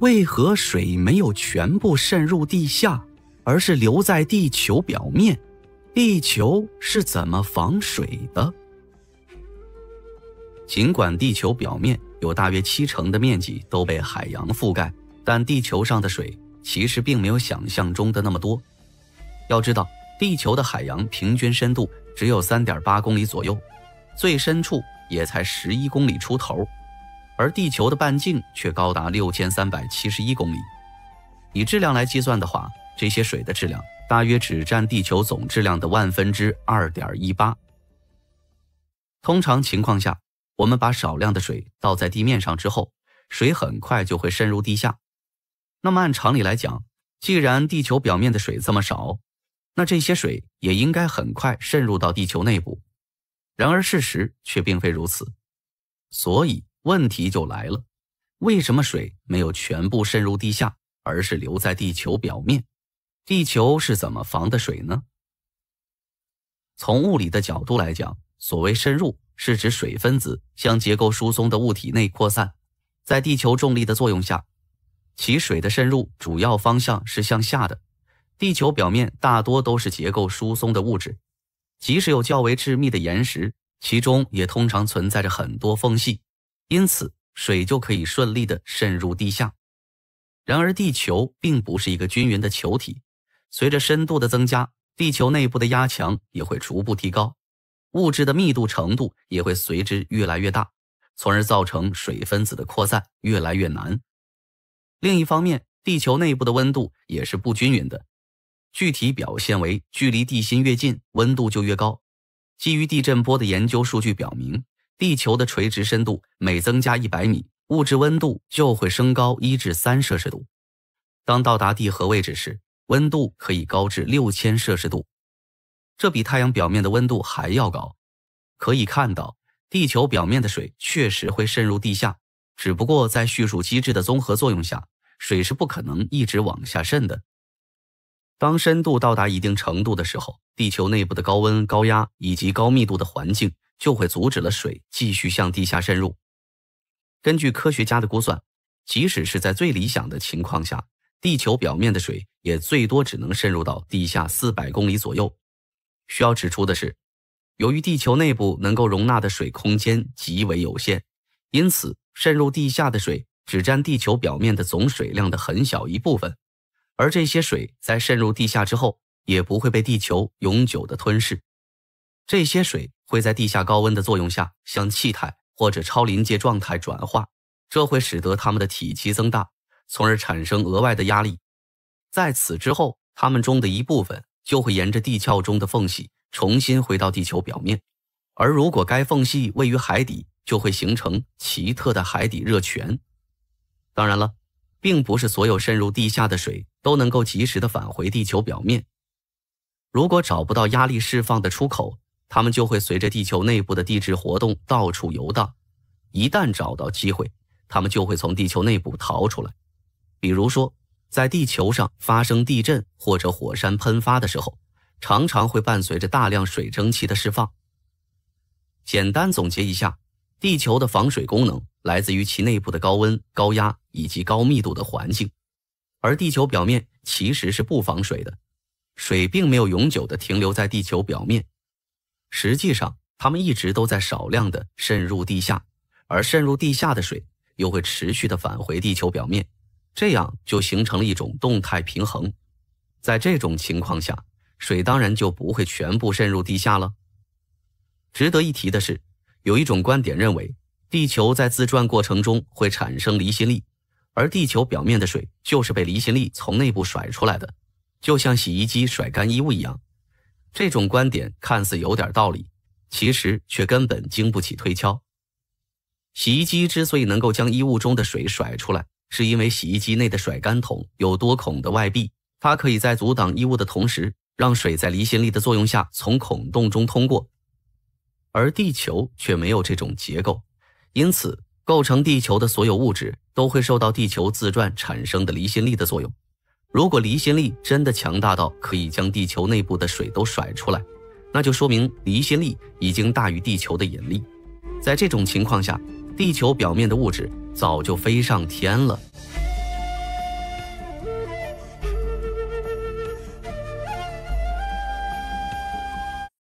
为何水没有全部渗入地下，而是留在地球表面？地球是怎么防水的？尽管地球表面有大约七成的面积都被海洋覆盖，但地球上的水其实并没有想象中的那么多。要知道，地球的海洋平均深度只有三点八公里左右，最深处也才十一公里出头。而地球的半径却高达六千三百七十一公里。以质量来计算的话，这些水的质量大约只占地球总质量的万分之二点一八。通常情况下，我们把少量的水倒在地面上之后，水很快就会渗入地下。那么按常理来讲，既然地球表面的水这么少，那这些水也应该很快渗入到地球内部。然而事实却并非如此，所以。问题就来了，为什么水没有全部渗入地下，而是留在地球表面？地球是怎么防的水呢？从物理的角度来讲，所谓渗入，是指水分子向结构疏松的物体内扩散。在地球重力的作用下，其水的渗入主要方向是向下的。地球表面大多都是结构疏松的物质，即使有较为致密的岩石，其中也通常存在着很多缝隙。因此，水就可以顺利的渗入地下。然而，地球并不是一个均匀的球体，随着深度的增加，地球内部的压强也会逐步提高，物质的密度程度也会随之越来越大，从而造成水分子的扩散越来越难。另一方面，地球内部的温度也是不均匀的，具体表现为距离地心越近，温度就越高。基于地震波的研究数据表明。地球的垂直深度每增加一百米，物质温度就会升高一至三摄氏度。当到达地核位置时，温度可以高至六千摄氏度，这比太阳表面的温度还要高。可以看到，地球表面的水确实会渗入地下，只不过在叙述机制的综合作用下，水是不可能一直往下渗的。当深度到达一定程度的时候，地球内部的高温、高压以及高密度的环境。就会阻止了水继续向地下渗入。根据科学家的估算，即使是在最理想的情况下，地球表面的水也最多只能渗入到地下四百公里左右。需要指出的是，由于地球内部能够容纳的水空间极为有限，因此渗入地下的水只占地球表面的总水量的很小一部分。而这些水在渗入地下之后，也不会被地球永久的吞噬。这些水会在地下高温的作用下，向气态或者超临界状态转化，这会使得它们的体积增大，从而产生额外的压力。在此之后，它们中的一部分就会沿着地壳中的缝隙重新回到地球表面，而如果该缝隙位于海底，就会形成奇特的海底热泉。当然了，并不是所有渗入地下的水都能够及时的返回地球表面，如果找不到压力释放的出口。它们就会随着地球内部的地质活动到处游荡，一旦找到机会，它们就会从地球内部逃出来。比如说，在地球上发生地震或者火山喷发的时候，常常会伴随着大量水蒸气的释放。简单总结一下，地球的防水功能来自于其内部的高温、高压以及高密度的环境，而地球表面其实是不防水的，水并没有永久的停留在地球表面。实际上，它们一直都在少量的渗入地下，而渗入地下的水又会持续的返回地球表面，这样就形成了一种动态平衡。在这种情况下，水当然就不会全部渗入地下了。值得一提的是，有一种观点认为，地球在自转过程中会产生离心力，而地球表面的水就是被离心力从内部甩出来的，就像洗衣机甩干衣物一样。这种观点看似有点道理，其实却根本经不起推敲。洗衣机之所以能够将衣物中的水甩出来，是因为洗衣机内的甩干桶有多孔的外壁，它可以在阻挡衣物的同时，让水在离心力的作用下从孔洞中通过。而地球却没有这种结构，因此构成地球的所有物质都会受到地球自转产生的离心力的作用。如果离心力真的强大到可以将地球内部的水都甩出来，那就说明离心力已经大于地球的引力。在这种情况下，地球表面的物质早就飞上天了。